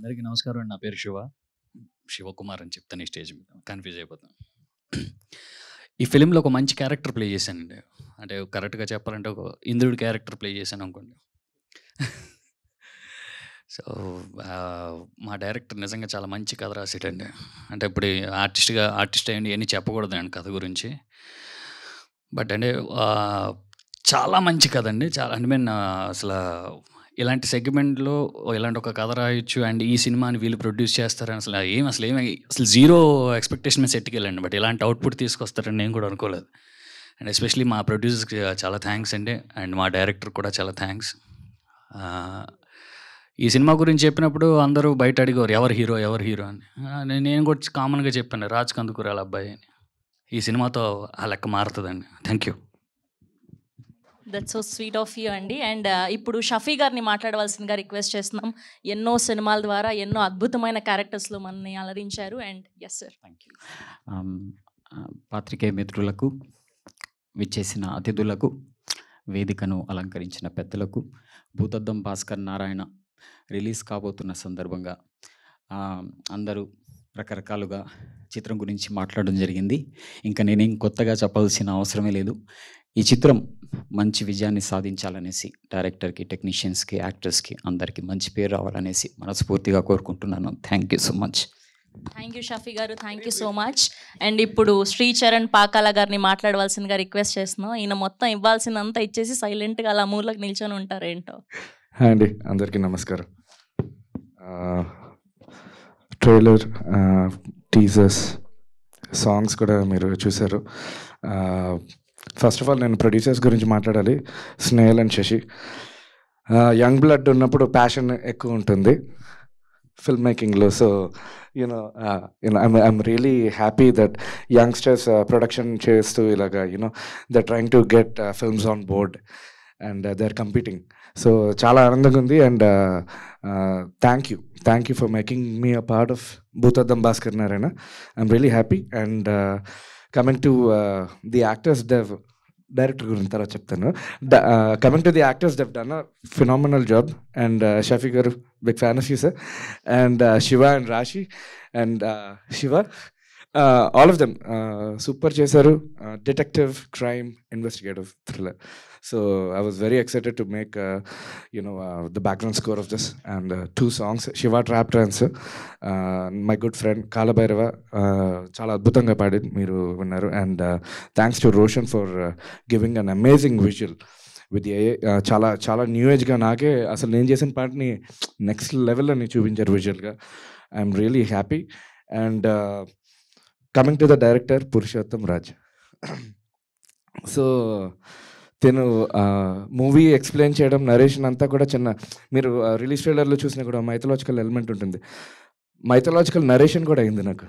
అందరికీ నమస్కారం అండి నా పేరు శివ శివకుమార్ అని చెప్తాను ఈ స్టేజ్ మీద కన్ఫ్యూజ్ అయిపోతాను ఈ ఫిలింలో ఒక మంచి క్యారెక్టర్ ప్లే చేశానండి అంటే కరెక్ట్గా చెప్పాలంటే ఒక ఇంద్రుడి క్యారెక్టర్ ప్లే చేశాను అనుకోండి సో మా డైరెక్టర్ నిజంగా చాలా మంచి కథ రాసేటండి అంటే ఇప్పుడు ఆర్టిస్ట్గా ఆర్టిస్ట్ అయ్యండి ఇవన్నీ చెప్పకూడదు అండి కథ గురించి బట్ అంటే చాలా మంచి కథ అండి చాలా అంటే మేము అసలు ఇలాంటి సెగ్మెంట్లో ఇలాంటి ఒక కథ రాయొచ్చు అండ్ ఈ సినిమాని వీళ్ళు ప్రొడ్యూస్ చేస్తారని అసలు ఏం అసలు ఏమి అసలు జీరో ఎక్స్పెక్టేషన్ మీద వెళ్ళండి బట్ ఇలాంటి అవుట్పుట్ తీసుకొస్తారని నేను కూడా అనుకోలేదు అండ్ ఎస్పెషలీ మా ప్రొడ్యూసర్స్కి చాలా థ్యాంక్స్ అండి అండ్ మా డైరెక్టర్ కూడా చాలా థ్యాంక్స్ ఈ సినిమా గురించి చెప్పినప్పుడు అందరూ బయట అడిగారు ఎవరు హీరో ఎవరు హీరో అని నేను కూడా కామన్గా చెప్పాను రాజ్ కందుకూరాల అబ్బాయి అని ఈ సినిమాతో ఆ లెక్క మారుతుందండి thank you that's so sweet of you అండి అండ్ ఇప్పుడు షఫీ గారిని మాట్లాడవలసిందిగా రిక్వెస్ట్ చేస్తున్నాం ఎన్నో సినిమాల ద్వారా ఎన్నో అద్భుతమైన క్యారెక్టర్స్లో మనల్ని అలరించారు and yes sir thank you పాత్రికేయ మిత్రులకు విచ్చేసిన అతిథులకు వేదికను అలంకరించిన పెద్దలకు భూతద్దం భాస్కర్ నారాయణ రిలీజ్ కాబోతున్న సందర్భంగా అందరూ రకరకాలుగా చిత్రం గురించి మాట్లాడడం జరిగింది ఇంకా నేనేం కొత్తగా చెప్పాల్సిన అవసరమే లేదు ఈ చిత్రం మంచి విజయాన్ని సాధించాలనేసి డైరెక్టర్కి టెక్నీషియన్స్కి యాక్టర్స్కి అందరికీ మంచి పేరు రావాలనేసి మనస్ఫూర్తిగా కోరుకుంటున్నాను thank you so much thank you Shafi garu thank you so much and ఇప్పుడు శ్రీచరణ్ పాకాల గారిని మాట్లాడవలసిందిగా రిక్వెస్ట్ చేస్తున్నాం ఈయన మొత్తం ఇవ్వాల్సినంత ఇచ్చేసి సైలెంట్గా అలా మూలకు నిల్చొని ఉంటారేంటో అండి అందరికీ నమస్కారం ట్రైలర్ టీజర్స్ సాంగ్స్ కూడా మీరు చూశారు ఫస్ట్ ఆఫ్ ఆల్ నేను ప్రొడ్యూసర్స్ గురించి మాట్లాడాలి Snehal and Sasi young blood ఉన్నప్పుడు ప్యాషన్ ఎక్కువ ఉంటుంది ఫిల్మ్ మేకింగ్లో so you know you know I'm I'm really happy that youngsters production చేస్తూ ఇలాగా you know the trying to get films on board and they are competing so చాలా ఆనందంగా ఉంది and thank you thank you for making me a part of Bhoothaddam Bhaskar Narayana I'm really happy and coming to the actors Dev director గురించి తర్వాత చెప్తాను coming to the actors Dev done phenomenal job and Shafi గారు big fan of you sir and Shiva and Rashi and Shiva all of them super చేశారు detective crime investigative thriller so I was very excited to make you know the background score of this and two songs Shiva trap trance my good friend Kaalabhairava చాలా అద్భుతంగా పాడింది మీరు విన్నారు and thanks to Roshan for giving an amazing visual with uh చాలా చాలా new ఏజ్గా నాకే అసలు నేను చేసిన పాటని నెక్స్ట్ లెవెల్లో నేను చూపించారు విజువల్గా I'm really happy and coming to the director Purushottam Raj so తను మూవీ ఎక్స్ప్లెయిన్ చేయడం నరేషన్ అంతా కూడా చిన్న మీరు రిలీజ్ ట్రైలర్లో చూసినా కూడా మైథలాజికల్ ఎలిమెంట్ ఉంటుంది మైథలాజికల్ నరేషన్ కూడా అయింది నాకు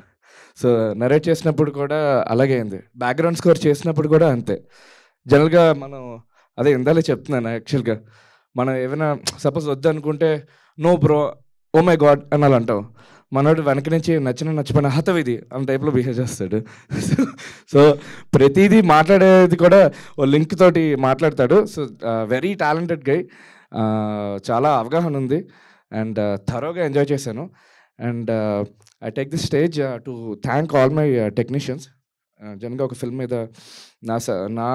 సో నరేట్ చేసినప్పుడు కూడా అలాగే అయింది బ్యాక్గ్రౌండ్ స్కోర్ చేసినప్పుడు కూడా అంతే జనరల్గా మనం అదే ఇందాలే చెప్తున్నాను యాక్చువల్గా మనం ఏమైనా సపోజ్ వద్దనుకుంటే no bro oh my God అని అలా అంటాం మనోడు వెనక నుంచి నచ్చిన నచ్చిపోయిన ఇది అన్న టైప్లో బిహేవ్ చేస్తాడు సో ప్రతిదీ మాట్లాడేది కూడా ఓ లింక్ తోటి మాట్లాడతాడు సో వెరీ టాలెంటెడ్ గై చాలా అవగాహన ఉంది అండ్ థరోగా ఎంజాయ్ చేశాను and I take the stage to thank all my technicians జనగా ఒక ఫిల్మ్ మీద నా నా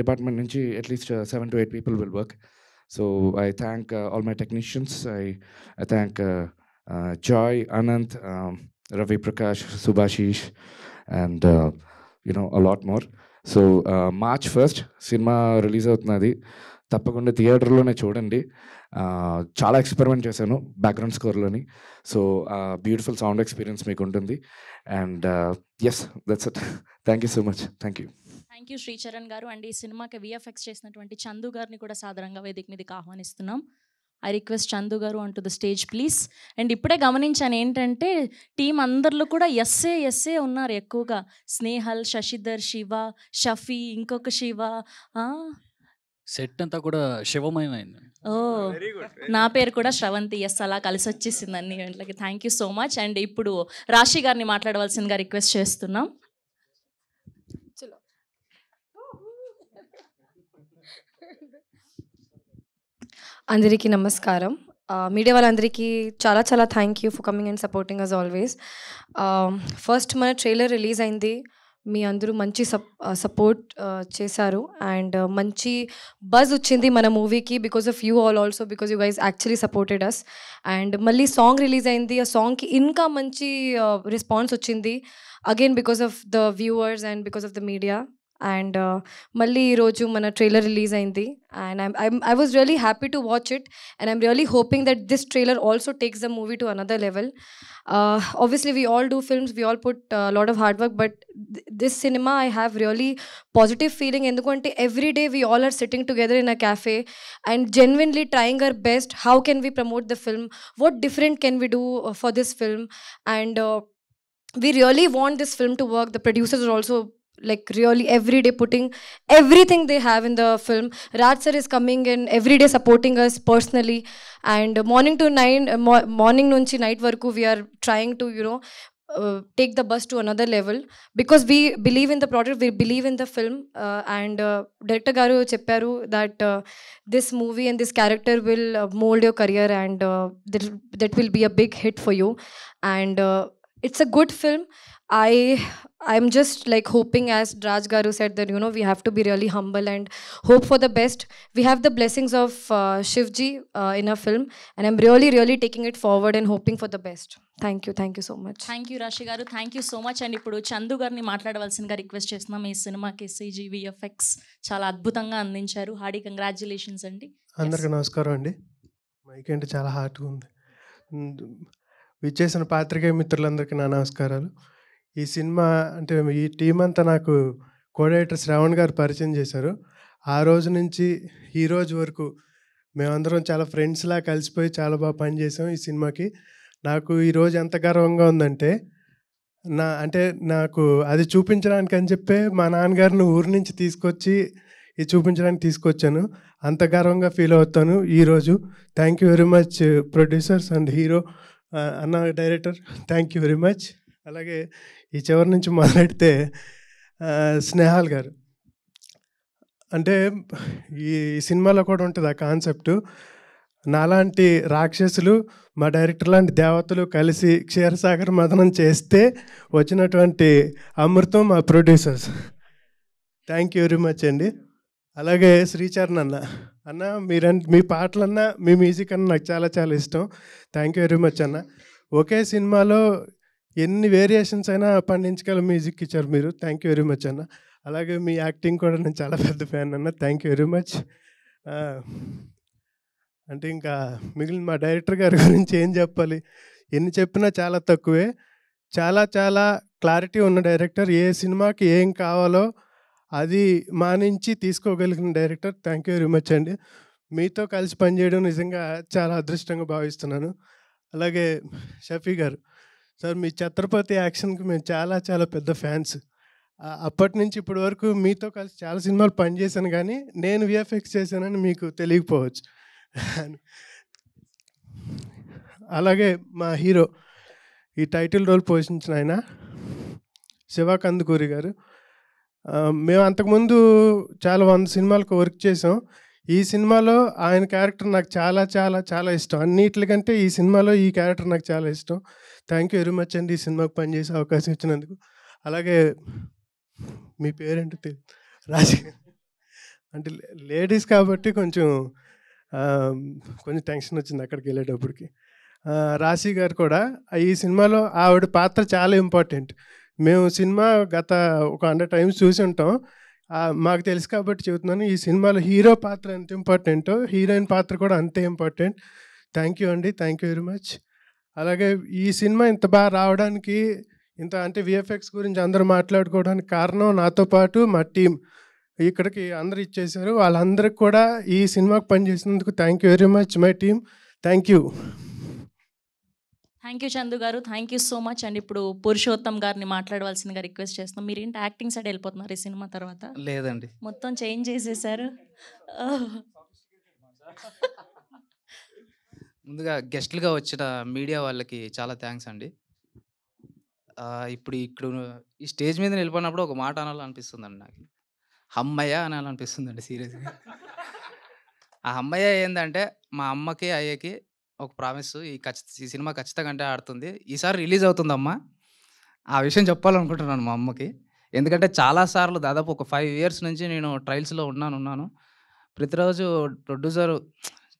డిపార్ట్మెంట్ నుంచి at least seven to eight people will work so I thank all my technicians I I thank Joy, Anant, um, Ravi Prakash, Subhashish, and you know a lot more so March first cinema release అవుతున్నది తప్పకుండా థియేటర్లోనే చూడండి చాలా experiment చేశాను background స్కోర్లోని so beautiful sound experience మీకు ఉంటుంది and yes that's it thank you so much thank you thank you Sricharan గారు అండ్ ఈ సినిమాకి విఎఫ్ఎక్స్ చేసినటువంటి చందు గారిని కూడా సాధారణంగా వేదిక మీదకి ఆహ్వానిస్తున్నాం ఐ రిక్వెస్ట్ చందు గారు to the stage please and ఇప్పుడే గమనించాను ఏంటంటే టీం అందరిలో కూడా ఎస్ఏ ఎస్ఏ ఉన్నారు ఎక్కువగా స్నేహల్ శశిధర్ శివ షఫీ ఇంకొక శివ సెట్ అంతా కూడా శివమయమైంది ఓ నా పేరు కూడా శ్రవంతి ఎస్ అలా కలిసి వచ్చేసింది అన్ని గంటలకి thank you so much and ఇప్పుడు రాశి గారిని మాట్లాడవలసిందిగా రిక్వెస్ట్ చేస్తున్నాం అందరికీ నమస్కారం మీడియా వాళ్ళందరికీ చాలా చాలా thank you for coming and supporting us always first మన ట్రైలర్ రిలీజ్ అయింది మీ అందరూ మంచి సపోర్ట్ చేశారు అండ్ మంచి బజ్ వచ్చింది మన మూవీకి because of you all also because you guys actually supported us and మళ్ళీ సాంగ్ రిలీజ్ అయింది ఆ సాంగ్కి ఇంకా మంచి రెస్పాన్స్ వచ్చింది again because of the viewers and because of the media and మళ్ళీ ఈరోజు మన ట్రైలర్ రిలీజ్ అయింది and I I was really happy to watch it and I'm really hoping that this trailer also takes the movie to another level obviously we all do films we all put lot of hard work but this cinema I have really positive feeling ఎందుకంటే every day we all are sitting together in a cafe and genuinely trying our best how can we promote the film what different can we do for this film and we really want this film to work. The producers are also like really every day putting everything they have in the film. Raj sir is coming in every day supporting us personally and morning to nine uh, mo morning nunchi night work. we are trying to you know uh, take the bus to another level because we believe in the product we believe in the film uh, and uh, director garu chepparu that uh, this movie and this character will uh, mold your career and uh, that, that will be a big hit for you and it's a good film i I'm just like hoping as Raj గారు said there you know we have to be really humble and hope for the best we have the blessings of Shivji in a film and I'm really really taking it forward and hoping for the best thank you thank you so much thank you Rashi గారు thank you so much and ఇప్పుడు చందు గారిని మాట్లాడవలసిందిగా request చేస్తున్నాం ఈ సినిమాకి సిజీ VFX చాలా అద్భుతంగా అందించారు హార్డీ కంగ్రాచులేషన్స్ అండి అందరికీ నమస్కారం అండి మైకంటే చాలా హార్ట్గా ఉంది విచ్చేసిన పాత్రికేయ మిత్రులందరికీ నా నమస్కారాలు ఈ సినిమా అంటే ఈ టీం అంతా నాకు కోఆర్డినేటర్ శ్రావణ్ గారు పరిచయం చేశారు ఆ రోజు నుంచి ఈ రోజు వరకు మేమందరం చాలా ఫ్రెండ్స్లా కలిసిపోయి చాలా బాగా పనిచేసాం ఈ సినిమాకి నాకు ఈరోజు ఎంత గర్వంగా ఉందంటే నా అంటే నాకు అది చూపించడానికి అని చెప్పే మా నాన్నగారిని ఊరి నుంచి తీసుకొచ్చి ఇది చూపించడానికి తీసుకొచ్చాను అంత గర్వంగా ఫీల్ అవుతాను ఈరోజు thank you very much producers and hero అన్న director thank you very much అలాగే ఈ చివరి నుంచి మొదలెడితే స్నేహాల్ గారు అంటే ఈ సినిమాలో కూడా ఉంటుంది ఆ కాన్సెప్ట్ నాలాంటి రాక్షసులు మా డైరెక్టర్ లాంటి దేవతలు కలిసి క్షీరసాగర్ మదనం చేస్తే వచ్చినటువంటి అమృతం మా producers thank you very much అండి అలాగే శ్రీచరణ్ అన్న అన్న మీరంట మీ పాటలన్నా మీ మ్యూజిక్ అన్న నాకు చాలా చాలా ఇష్టం థ్యాంక్ యూ వెరీ మచ్ అన్న ఒకే సినిమాలో ఎన్ని వేరియేషన్స్ అయినా పండించగల మ్యూజిక్ ఇచ్చారు మీరు థ్యాంక్ యూ వెరీ మచ్ అన్న అలాగే మీ యాక్టింగ్ కూడా నేను చాలా పెద్ద ఫ్యాన్ అన్న థ్యాంక్ యూ వెరీ మచ్ అంటే ఇంకా మిగిలిన మా డైరెక్టర్ గారి గురించి ఏం చెప్పాలి ఎన్ని చెప్పినా చాలా తక్కువే చాలా చాలా క్లారిటీ ఉన్న డైరెక్టర్ ఏ సినిమాకి ఏం కావాలో అది మానించి తీసుకోగలిగిన director thank you very much అండి మీతో కలిసి పనిచేయడం నిజంగా చాలా అదృష్టంగా భావిస్తున్నాను అలాగే షఫీ గారు సార్ మీ ఛత్రపతి యాక్షన్కి మేము చాలా చాలా పెద్ద ఫ్యాన్స్ అప్పటి నుంచి ఇప్పటి వరకు మీతో కలిసి చాలా సినిమాలు పనిచేశాను కానీ నేను విఎఫ్ఎక్స్ చేశానని మీకు తెలియకపోవచ్చు అలాగే మా హీరో ఈ టైటిల్ రోల్ పోషించిన ఆయన శివ గారు మేము అంతకుముందు చాలా వంద సినిమాలకు వర్క్ చేసాం ఈ సినిమాలో ఆయన క్యారెక్టర్ నాకు చాలా చాలా చాలా ఇష్టం అన్నిటికంటే ఈ సినిమాలో ఈ క్యారెక్టర్ నాకు చాలా ఇష్టం థ్యాంక్ యూ వెరీ మచ్ అండి ఈ సినిమాకు పనిచేసే అవకాశం ఇచ్చినందుకు అలాగే మీ పేరేంటో తెలియదు రాజ అంటే లేడీస్ కాబట్టి కొంచెం కొంచెం టెన్షన్ వచ్చింది అక్కడికి వెళ్ళేటప్పటికి రాశి గారు కూడా ఈ సినిమాలో ఆవిడ పాత్ర చాలా ఇంపార్టెంట్ మేము సినిమా గత ఒక హండ్రెడ్ టైమ్స్ చూసి ఉంటాం మాకు తెలుసు కాబట్టి చెబుతున్నాను ఈ సినిమాలో హీరో పాత్ర ఎంత ఇంపార్టెంటో హీరోయిన్ పాత్ర కూడా అంతే ఇంపార్టెంట్ థ్యాంక్ యూ అండి థ్యాంక్ యూ వెరీ మచ్ అలాగే ఈ సినిమా ఇంత బాగా రావడానికి ఇంత అంటే విఎఫ్ఎక్స్ గురించి అందరూ మాట్లాడుకోవడానికి కారణం నాతో పాటు మా టీం ఇక్కడికి అందరు ఇచ్చేశారు వాళ్ళందరికీ కూడా ఈ సినిమాకు పనిచేసినందుకు thank you very much my team thank you thank you Chandu గారు thank you so much and ఇప్పుడు పురుషోత్తం గారిని మాట్లాడవలసిందిగా రిక్వెస్ట్ చేస్తున్నాం మీరు ఏంటి యాక్టింగ్ సైడ్ వెళ్ళిపోతున్నారు ఈ సినిమా తర్వాత లేదండి మొత్తం చేంజ్ చేసేసారు ముందుగా గెస్ట్లుగా వచ్చిన మీడియా వాళ్ళకి చాలా థ్యాంక్స్ అండి ఇప్పుడు ఇక్కడ ఈ స్టేజ్ మీద నిలబడినప్పుడు ఒక మాట అనాలనిపిస్తుందండి నాకు అమ్మయ్య అనాలనిపిస్తుందండి సీరియస్గా ఆ అమ్మయ్య ఏంటంటే మా అమ్మకి అయ్యకి ఒక ప్రామిస్ ఈ ఖచ్చిత ఈ సినిమా ఖచ్చితంగా అంటే ఆడుతుంది ఈసారి రిలీజ్ అవుతుందమ్మా ఆ విషయం చెప్పాలనుకుంటున్నాను మా అమ్మకి ఎందుకంటే చాలాసార్లు దాదాపు ఒక ఫైవ్ ఇయర్స్ నుంచి నేను ట్రయల్స్లో ఉన్నాను ఉన్నాను ప్రతిరోజు ప్రొడ్యూసర్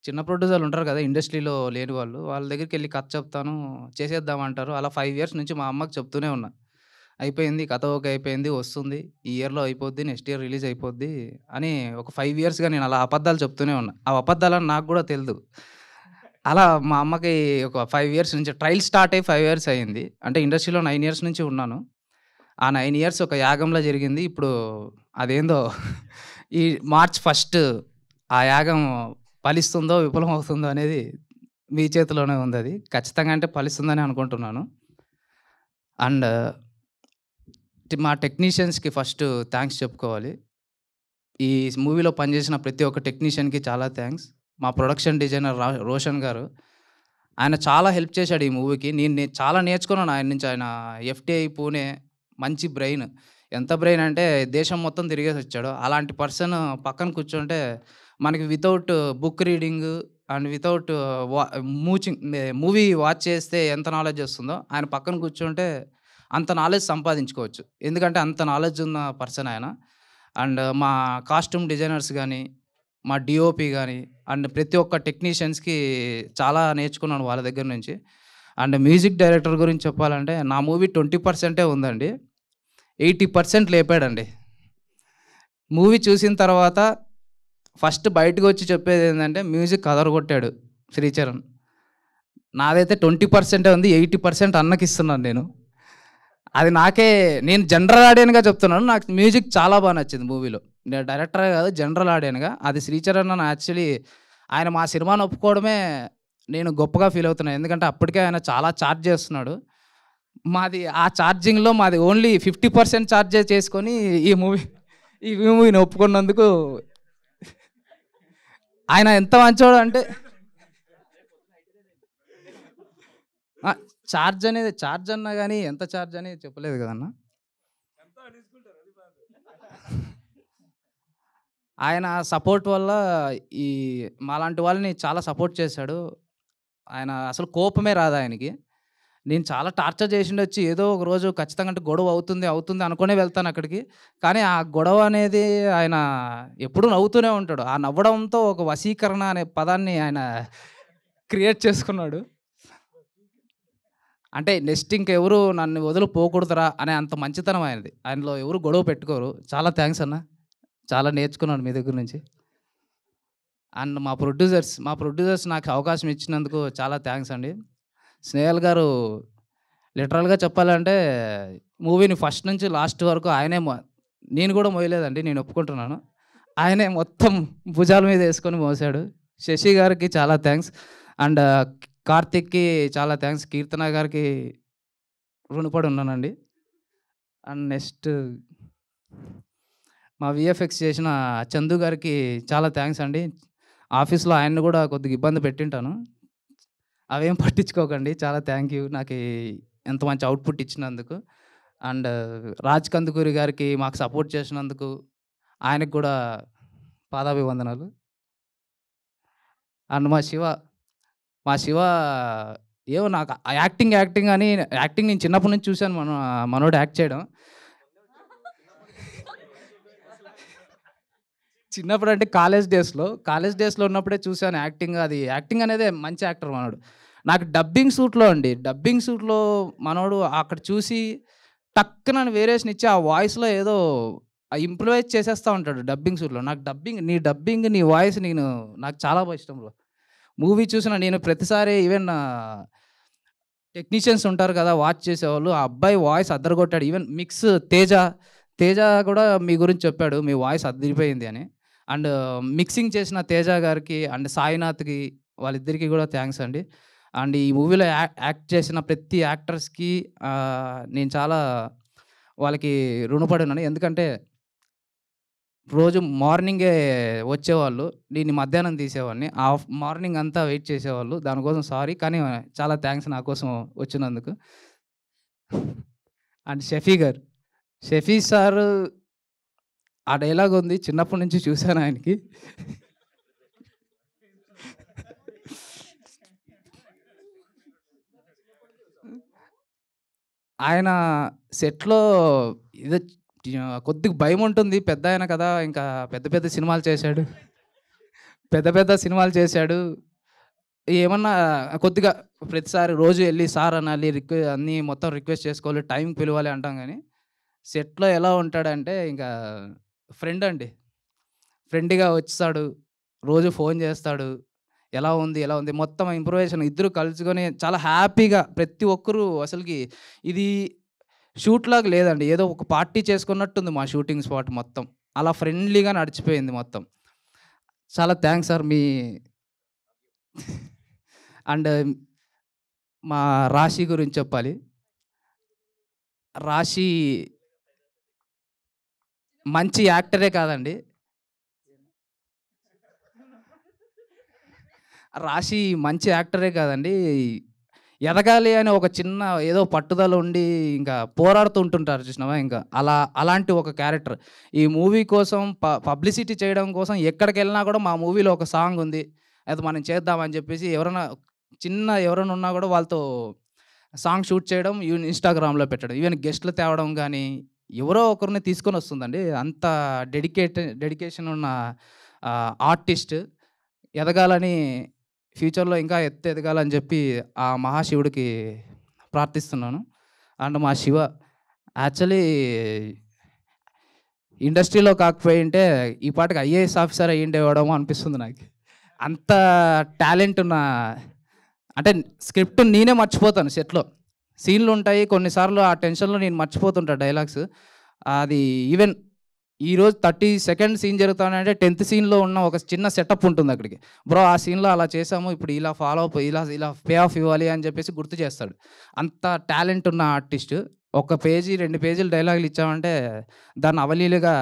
చిన్న ప్రొడ్యూసర్లు ఉంటారు కదా ఇండస్ట్రీలో లేని వాళ్ళు వాళ్ళ దగ్గరికి వెళ్ళి కథ చెప్తాను చేసేద్దాం అంటారు అలా ఫైవ్ ఇయర్స్ నుంచి మా అమ్మకి చెప్తూనే ఉన్నా అయిపోయింది కథ ఒక అయిపోయింది వస్తుంది ఈ ఇయర్లో అయిపోద్ది నెక్స్ట్ ఇయర్ రిలీజ్ అయిపోద్ది అని ఒక ఫైవ్ ఇయర్స్గా నేను అలా అబద్ధాలు చెప్తూనే ఉన్నా ఆ అబద్ధాలని నాకు కూడా తెలియదు అలా మా అమ్మకి ఒక ఫైవ్ ఇయర్స్ నుంచి ట్రయల్ స్టార్ట్ అయ్యి ఫైవ్ ఇయర్స్ అయ్యింది అంటే ఇండస్ట్రీలో నైన్ ఇయర్స్ నుంచి ఉన్నాను ఆ నైన్ ఇయర్స్ ఒక యాగంలో జరిగింది ఇప్పుడు అదేందో ఈ మార్చ్ ఫస్ట్ ఆ యాగం ఫలిస్తుందో విఫలం అవుతుందో అనేది మీ చేతిలోనే ఉంది అది ఖచ్చితంగా అంటే ఫలిస్తుందని అనుకుంటున్నాను అండ్ మా టెక్నీషియన్స్కి ఫస్ట్ థ్యాంక్స్ చెప్పుకోవాలి ఈ మూవీలో పనిచేసిన ప్రతి ఒక్క టెక్నీషియన్కి చాలా థ్యాంక్స్ మా ప్రొడక్షన్ డిజైనర్ రోషన్ గారు ఆయన చాలా హెల్ప్ చేశాడు ఈ మూవీకి నేను చాలా నేర్చుకున్నాను ఆయన నుంచి ఆయన ఎఫ్టీఐ పూణే మంచి బ్రెయిన్ ఎంత బ్రెయిన్ అంటే దేశం మొత్తం తిరిగేసి వచ్చాడు అలాంటి పర్సన్ పక్కన కూర్చుంటే మనకి without book reading and without వా మూచింగ్ మూవీ వాచ్ చేస్తే ఎంత నాలెడ్జ్ వస్తుందో ఆయన పక్కన కూర్చుంటే అంత నాలెడ్జ్ సంపాదించుకోవచ్చు ఎందుకంటే అంత నాలెడ్జ్ ఉన్న పర్సన్ ఆయన అండ్ మా కాస్ట్యూమ్ డిజైనర్స్ కానీ మా డిఓపి కానీ అండ్ ప్రతి ఒక్క టెక్నీషియన్స్కి చాలా నేర్చుకున్నాను వాళ్ళ దగ్గర నుంచి అండ్ మ్యూజిక్ డైరెక్టర్ గురించి చెప్పాలంటే నా మూవీ ట్వంటీ పర్సెంటే ఉందండి ఎయిటీ పర్సెంట్ లేపాడండి మూవీ చూసిన తర్వాత ఫస్ట్ బయటకు వచ్చి చెప్పేది ఏంటంటే మ్యూజిక్ అదరగొట్టాడు శ్రీచరణ్ నాదైతే ట్వంటీ పర్సెంటే ఉంది ఎయిటీ పర్సెంట్ అన్నకి ఇస్తున్నాను నేను అది నాకే నేను జనరల్ ఆడియన్గా చెప్తున్నాను నాకు మ్యూజిక్ చాలా బాగా నచ్చింది మూవీలో డైరెక్టర్ కాదు జనరల్ ఆడియన్గా అది శ్రీచరణ్ అని యాక్చువల్లీ ఆయన మా సినిమాను ఒప్పుకోవడమే నేను గొప్పగా ఫీల్ అవుతున్నాను ఎందుకంటే అప్పటికే ఆయన చాలా ఛార్జ్ చేస్తున్నాడు మాది ఆ ఛార్జింగ్లో మాది ఓన్లీ ఫిఫ్టీ పర్సెంట్ ఛార్జ్ చేసుకొని ఈ మూవీ ఈ మూవీని ఒప్పుకున్నందుకు ఆయన ఎంత మంచోడు అంటే ఛార్జ్ అనేది ఛార్జ్ అన్నా కానీ ఎంత ఛార్జ్ అనేది చెప్పలేదు కదన్నా ఆయన సపోర్ట్ వల్ల ఈ మాలాంటి వాళ్ళని చాలా సపోర్ట్ చేశాడు ఆయన అసలు కోపమే రాదు ఆయనకి నేను చాలా టార్చర్ చేసిండొచ్చి ఏదో ఒక రోజు ఖచ్చితంగా అంటే గొడవ అవుతుంది అవుతుంది అనుకునే వెళ్తాను అక్కడికి కానీ ఆ గొడవ అనేది ఆయన ఎప్పుడూ నవ్వుతూనే ఉంటాడు ఆ నవ్వడంతో ఒక వశీకరణ అనే పదాన్ని ఆయన క్రియేట్ చేసుకున్నాడు అంటే నెక్స్ట్ ఇంకెవరు నన్ను వదిలిపోకూడదురా అనే అంత మంచితనం ఆయనది ఆయనలో ఎవరు గొడవ పెట్టుకోరు చాలా థ్యాంక్స్ అన్నా చాలా నేర్చుకున్నాను మీ దగ్గర నుంచి అండ్ మా ప్రొడ్యూసర్స్ మా ప్రొడ్యూసర్స్ నాకు అవకాశం ఇచ్చినందుకు చాలా థ్యాంక్స్ అండి స్నేహల్ గారు లిటరల్గా చెప్పాలంటే మూవీని ఫస్ట్ నుంచి లాస్ట్ వరకు ఆయనే నేను కూడా మోయలేదండి నేను ఒప్పుకుంటున్నాను ఆయనే మొత్తం భుజాల మీద వేసుకొని మోసాడు శశి గారికి చాలా థ్యాంక్స్ అండ్ కార్తిక్కి చాలా థ్యాంక్స్ కీర్తన గారికి రుణపడి ఉన్నానండి అండ్ నెక్స్ట్ మా విఎఫ్ఎక్స్ చేసిన చందు గారికి చాలా థ్యాంక్స్ అండి ఆఫీస్లో ఆయన్ని కూడా కొద్దిగా ఇబ్బంది పెట్టింటాను అవేం పట్టించుకోకండి చాలా థ్యాంక్ యూ నాకు ఎంత మంచి అవుట్పుట్ ఇచ్చినందుకు అండ్ రాజ్ కందుకూరి గారికి మాకు సపోర్ట్ చేసినందుకు ఆయనకు కూడా పాదాభివందనాలు అండ్ మా శివ మా శివ ఏవో నాకు యాక్టింగ్ యాక్టింగ్ అని యాక్టింగ్ నేను చిన్నప్పటి నుంచి చూశాను మన మనోడు యాక్ట్ చేయడం చిన్నప్పుడు అంటే కాలేజ్ డేస్లో కాలేజ్ డేస్లో ఉన్నప్పుడే చూశాను యాక్టింగ్ అది యాక్టింగ్ అనేది మంచి యాక్టర్ మనోడు నాకు డబ్బింగ్ సూట్లో అండి డబ్బింగ్ సూట్లో మనోడు అక్కడ చూసి నన్ను వేరియేషన్ ఇచ్చి ఆ వాయిస్లో ఏదో ఇంప్రూవైజ్ చేసేస్తూ ఉంటాడు డబ్బింగ్ సూట్లో నాకు డబ్బింగ్ నీ డబ్బింగ్ నీ వాయిస్ నేను నాకు చాలా బాగా ఇష్టం బ్రో మూవీ చూసిన నేను ప్రతిసారి ఈవెన్ టెక్నీషియన్స్ ఉంటారు కదా వాచ్ చేసేవాళ్ళు ఆ అబ్బాయి వాయిస్ అద్దరగొట్టాడు ఈవెన్ మిక్స్ తేజ తేజ కూడా మీ గురించి చెప్పాడు మీ వాయిస్ అద్దరిపోయింది అని అండ్ మిక్సింగ్ చేసిన తేజ గారికి అండ్ సాయినాథ్కి వాళ్ళిద్దరికీ కూడా థ్యాంక్స్ అండి అండ్ ఈ మూవీలో యాక్ట్ చేసిన ప్రతి యాక్టర్స్కి నేను చాలా వాళ్ళకి రుణపడి ఉన్నాను ఎందుకంటే రోజు మార్నింగే వచ్చేవాళ్ళు నేను మధ్యాహ్నం తీసేవాడిని ఆ మార్నింగ్ అంతా వెయిట్ చేసేవాళ్ళు దానికోసం సారీ కానీ చాలా థ్యాంక్స్ నా కోసం వచ్చినందుకు అండ్ షఫీ గారు షఫీ సారు ఆ డైలాగ్ ఉంది చిన్నప్పటి నుంచి చూశాను ఆయనకి ఆయన సెట్లో ఇది కొద్దిగా భయం ఉంటుంది పెద్ద ఆయన కదా ఇంకా పెద్ద పెద్ద సినిమాలు చేశాడు పెద్ద పెద్ద సినిమాలు చేశాడు ఏమన్నా కొద్దిగా ప్రతిసారి రోజు వెళ్ళి సార్ అనాలి రిక్వె అన్నీ మొత్తం రిక్వెస్ట్ చేసుకోవాలి టైం పిలవాలి అంటాం కానీ సెట్లో ఎలా ఉంటాడంటే ఇంకా ఫ్రెండ్ అండి ఫ్రెండ్గా వచ్చాడు రోజు ఫోన్ చేస్తాడు ఎలా ఉంది ఎలా ఉంది మొత్తం ఇంప్రూవేషన్ ఇద్దరు కలుసుకొని చాలా హ్యాపీగా ప్రతి ఒక్కరూ అసలుకి ఇది షూట్ లాగా లేదండి ఏదో ఒక పార్టీ చేసుకున్నట్టుంది మా షూటింగ్ స్పాట్ మొత్తం అలా ఫ్రెండ్లీగా నడిచిపోయింది మొత్తం చాలా థ్యాంక్స్ సార్ మీ అండ్ మా రాశి గురించి చెప్పాలి రాశి మంచి యాక్టరే కాదండి రాశి మంచి యాక్టరే కాదండి ఎదగాలి అని ఒక చిన్న ఏదో పట్టుదల ఉండి ఇంకా పోరాడుతూ ఉంటుంటారు చూసినావా ఇంకా అలా అలాంటి ఒక క్యారెక్టర్ ఈ మూవీ కోసం ప పబ్లిసిటీ చేయడం కోసం ఎక్కడికి వెళ్ళినా కూడా మా మూవీలో ఒక సాంగ్ ఉంది అది మనం చేద్దామని చెప్పేసి ఎవరైనా చిన్న ఎవరైనా ఉన్నా కూడా వాళ్ళతో సాంగ్ షూట్ చేయడం ఈవెన్ ఇన్స్టాగ్రామ్లో పెట్టడం ఈవెన్ గెస్ట్లు తేవడం కానీ ఎవరో ఒకరిని తీసుకొని వస్తుందండి అంత డెడికేట్ డెడికేషన్ ఉన్న ఆర్టిస్ట్ ఎదగాలని ఫ్యూచర్లో ఇంకా ఎత్తు ఎదగాలని చెప్పి ఆ మహాశివుడికి ప్రార్థిస్తున్నాను అండ్ మా శివ యాక్చువల్లీ ఇండస్ట్రీలో కాకపోయి ఉంటే ఈ పాటకి ఐఏఎస్ ఆఫీసర్ అయ్యిండేవాడమో అనిపిస్తుంది నాకు అంత టాలెంట్ ఉన్న అంటే స్క్రిప్ట్ నేనే మర్చిపోతాను సెట్లో సీన్లు ఉంటాయి కొన్నిసార్లు ఆ టెన్షన్లో నేను మర్చిపోతుంటా డైలాగ్స్ అది ఈవెన్ ఈరోజు థర్టీ సెకండ్ సీన్ జరుగుతానంటే టెన్త్ సీన్లో ఉన్న ఒక చిన్న సెటప్ ఉంటుంది అక్కడికి బ్రో ఆ సీన్లో అలా చేసాము ఇప్పుడు ఇలా ఫాలో అప్ ఇలా ఇలా పే ఆఫ్ ఇవ్వాలి అని చెప్పేసి గుర్తు చేస్తాడు అంత టాలెంట్ ఉన్న ఆర్టిస్ట్ ఒక పేజీ రెండు పేజీలు డైలాగులు ఇచ్చామంటే దాన్ని అవలీలుగా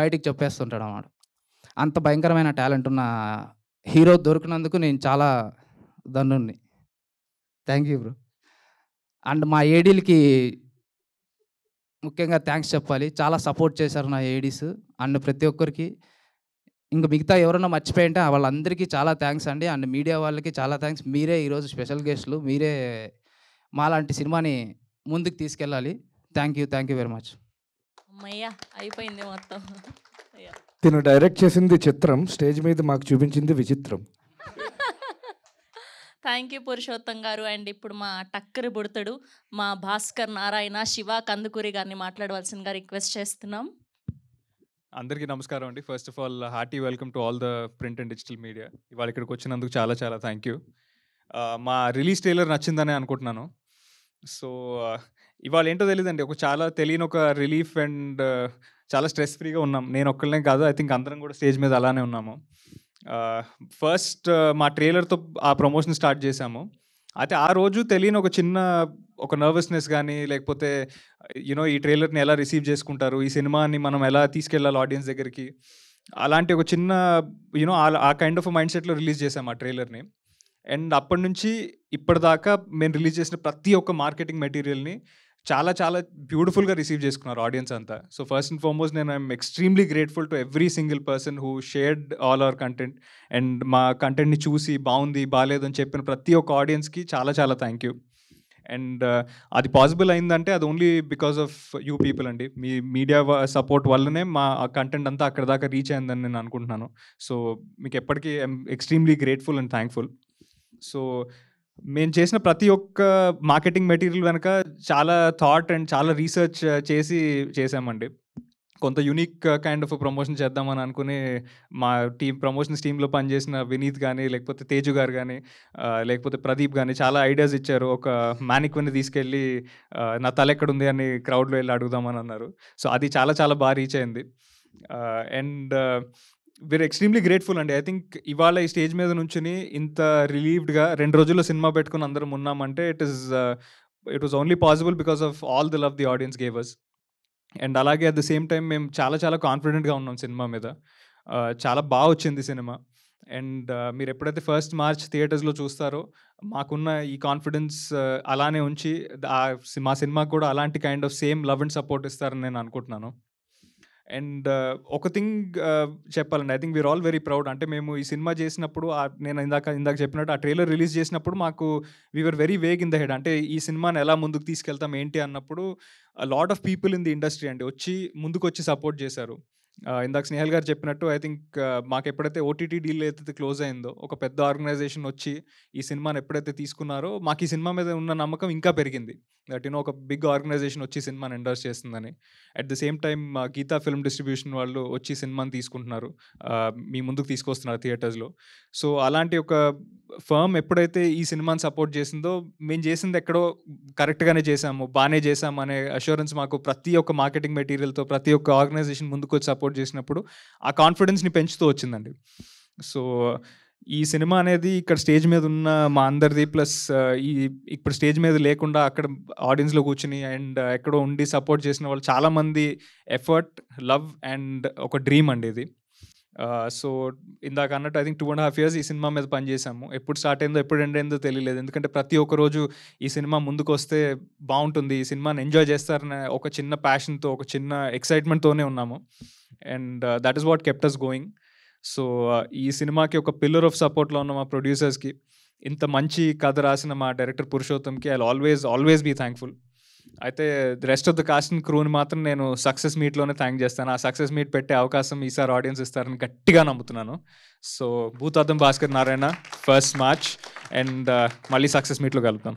బయటికి చెప్పేస్తుంటాడు అన్నమాట అంత భయంకరమైన టాలెంట్ ఉన్న హీరో దొరికినందుకు నేను చాలా దన్నుని థ్యాంక్ యూ బ్రో అండ్ మా ఏడీలకి ముఖ్యంగా థ్యాంక్స్ చెప్పాలి చాలా సపోర్ట్ చేశారు నా ఏడీస్ అండ్ ప్రతి ఒక్కరికి ఇంకా మిగతా ఎవరైనా మర్చిపోయింటే వాళ్ళందరికీ చాలా థ్యాంక్స్ అండి అండ్ మీడియా వాళ్ళకి చాలా థ్యాంక్స్ మీరే ఈరోజు స్పెషల్ గెస్ట్లు మీరే మాలాంటి సినిమాని ముందుకు తీసుకెళ్ళాలి thank you thank you very much అయిపోయింది మొత్తం తిను డైరెక్ట్ చేసింది చిత్రం స్టేజ్ మీద మాకు చూపించింది విచిత్రం థ్యాంక్ యూ పురుషోత్తం గారు అండ్ ఇప్పుడు మా టక్కరి బుడతడు మా భాస్కర్ నారాయణ శివ కందుకూరి గారిని మాట్లాడవలసిందిగా రిక్వెస్ట్ చేస్తున్నాం అందరికీ నమస్కారం అండి first of all hearty welcome to all the print and digital media ఇవాళ ఇక్కడికి వచ్చినందుకు చాలా చాలా థ్యాంక్ యూ మా రిలీజ్ ట్రైలర్ నచ్చిందని అనుకుంటున్నాను సో ఇవాళ ఏంటో తెలియదండి ఒక చాలా తెలియని ఒక రిలీఫ్ అండ్ చాలా స్ట్రెస్ ఫ్రీగా ఉన్నాం నేను ఒక్కళ్ళనే కాదు ఐ థింక్ అందరం కూడా స్టేజ్ మీద అలానే ఉన్నాము ఫస్ట్ మా ట్రైలర్తో ఆ ప్రమోషన్ స్టార్ట్ చేశాము అయితే ఆ రోజు తెలియని ఒక చిన్న ఒక నర్వస్నెస్ కానీ లేకపోతే యూనో ఈ ట్రైలర్ని ఎలా రిసీవ్ చేసుకుంటారు ఈ సినిమాని మనం ఎలా తీసుకెళ్ళాలి ఆడియన్స్ దగ్గరికి అలాంటి ఒక చిన్న యూనో ఆ కైండ్ ఆఫ్ మైండ్ సెట్లో రిలీజ్ చేసాము ఆ ట్రైలర్ని అండ్ అప్పటి నుంచి ఇప్పటిదాకా మేము రిలీజ్ చేసిన ప్రతి ఒక్క మార్కెటింగ్ మెటీరియల్ని చాలా చాలా బ్యూటిఫుల్గా రిసీవ్ చేసుకున్నారు ఆడియన్స్ అంతా సో ఫస్ట్ అండ్ ఫార్మోస్ట్ నేను I'm extremely grateful to every single person who shared all our content and మా కంటెంట్ని చూసి బాగుంది బాగాలేదు అని చెప్పిన ప్రతి ఒక్క ఆడియన్స్కి చాలా చాలా థ్యాంక్ యూ అండ్ అది పాసిబుల్ అయిందంటే అది only because of you people అండి మీ మీడియా సపోర్ట్ వల్లనే మా కంటెంట్ అంతా అక్కడ దాకా రీచ్ అయిందని నేను అనుకుంటున్నాను సో మీకు ఎప్పటికీ I'm extremely grateful and thankful so మేము చేసిన ప్రతి ఒక్క మార్కెటింగ్ మెటీరియల్ వెనక చాలా థాట్ అండ్ చాలా రీసెర్చ్ uh, చేసి చేసామండి కొంత యూనిక్ కైండ్ ఆఫ్ ప్రమోషన్ చేద్దామని అనుకుని మా టీం ప్రమోషన్స్ టీంలో పనిచేసిన వినీత్ కానీ లేకపోతే తేజు గారు కానీ uh, లేకపోతే ప్రదీప్ కానీ చాలా ఐడియాస్ ఇచ్చారు ఒక మ్యానిక్వెన్ని తీసుకెళ్ళి uh, నా తల ఉంది అని క్రౌడ్లో వెళ్ళి అడుగుదామని అన్నారు సో అది చాలా చాలా బాగా రీచ్ అయింది అండ్ వీర్ ఎక్స్ట్రీమ్లీ గ్రేట్ఫుల్ అండి ఐ థింక్ ఇవాళ ఈ స్టేజ్ మీద నుంచి ఇంత రిలీవ్డ్గా రెండు రోజుల్లో సినిమా పెట్టుకుని అందరం ఉన్నామంటే it is it was only possible because of all the love the audience gave us and అలాగే అట్ ద సేమ్ టైం మేము చాలా చాలా కాన్ఫిడెంట్గా ఉన్నాం సినిమా మీద చాలా బాగా వచ్చింది సినిమా అండ్ మీరు ఎప్పుడైతే ఫస్ట్ మార్చ్ థియేటర్స్లో చూస్తారో మాకున్న ఈ కాన్ఫిడెన్స్ అలానే ఉంచి మా సినిమా కూడా అలాంటి kind of same love and support ఇస్తారని నేను అనుకుంటున్నాను అండ్ ఒక థింగ్ చెప్పాలండి I think we're all very proud అంటే మేము ఈ సినిమా చేసినప్పుడు నేను ఇందాక ఇందాక చెప్పినట్టు ఆ ట్రైలర్ రిలీజ్ చేసినప్పుడు మాకు we are very vague in the head అంటే ఈ సినిమాని ఎలా ముందుకు తీసుకెళ్తాం ఏంటి అన్నప్పుడు lot of people in the industry అండి వచ్చి ముందుకు వచ్చి సపోర్ట్ చేశారు ఇందాక స్నేహల్ గారు చెప్పినట్టు ఐ థింక్ మాకు ఎప్పుడైతే ఓటీటీ డీల్ ఏదైతే క్లోజ్ అయిందో ఒక పెద్ద ఆర్గనైజేషన్ వచ్చి ఈ సినిమాని ఎప్పుడైతే తీసుకున్నారో మాకు ఈ సినిమా మీద ఉన్న నమ్మకం ఇంకా పెరిగింది దట్ యూనో ఒక బిగ్ ఆర్గనైజేషన్ వచ్చి సినిమాని ఎండర్స్ చేస్తుందని at the same time Geetha film distribution వాళ్ళు వచ్చి సినిమాని తీసుకుంటున్నారు మీ ముందుకు తీసుకొస్తున్నారు థియేటర్స్లో సో అలాంటి ఒక ఫర్మ్ ఎప్పుడైతే ఈ సినిమాని సపోర్ట్ చేసిందో మేము చేసింది ఎక్కడో కరెక్ట్గానే చేసాము బాగానే చేసాము అనే అష్యూరెన్స్ మాకు ప్రతి ఒక్క మార్కెటింగ్ మెటీరియల్తో ప్రతి ఒక్క ఆర్గనైజేషన్ ముందుకు వచ్చి సపోర్ట్ చేసినప్పుడు ఆ కాన్ఫిడెన్స్ని పెంచుతూ వచ్చిందండి సో ఈ సినిమా అనేది ఇక్కడ స్టేజ్ మీద ఉన్న మా అందరిది ప్లస్ ఈ ఇప్పుడు స్టేజ్ మీద లేకుండా అక్కడ ఆడియన్స్లో కూర్చుని అండ్ ఎక్కడో ఉండి సపోర్ట్ చేసిన వాళ్ళు చాలామంది ఎఫర్ట్ లవ్ అండ్ ఒక డ్రీమ్ అండి ఇది సో uh, ఇందాక అన్నట్టు I think two and half years ఈ సినిమా మీద పనిచేసాము ఎప్పుడు స్టార్ట్ అయిందో ఎప్పుడు ఎండ్ అయిందో తెలియలేదు ఎందుకంటే ప్రతి ఒక్క రోజు ఈ సినిమా ముందుకు వస్తే బాగుంటుంది ఈ సినిమాని ఎంజాయ్ చేస్తారనే ఒక చిన్న ప్యాషన్తో ఒక చిన్న ఎక్సైట్మెంట్తోనే ఉన్నాము and that is what kept us going so ఈ సినిమాకి ఒక పిల్లర్ ఆఫ్ సపోర్ట్లో ఉన్న మా ప్రొడ్యూసర్స్కి ఇంత మంచి కథ రాసిన మా డైరెక్టర్ పురుషోత్తంకి I always always be thankful అయితే రెస్ట్ ఆఫ్ ద కాస్ట్ క్రూని మాత్రం నేను సక్సెస్ మీట్లోనే థ్యాంక్ చేస్తాను ఆ సక్సెస్ మీట్ పెట్టే అవకాశం ఈసారి ఆడియన్స్ ఇస్తారని గట్టిగా నమ్ముతున్నాను so Bhoothaddam Bhaskar Narayana first match and మళ్ళీ సక్సెస్ మీట్లో కలుపుతాం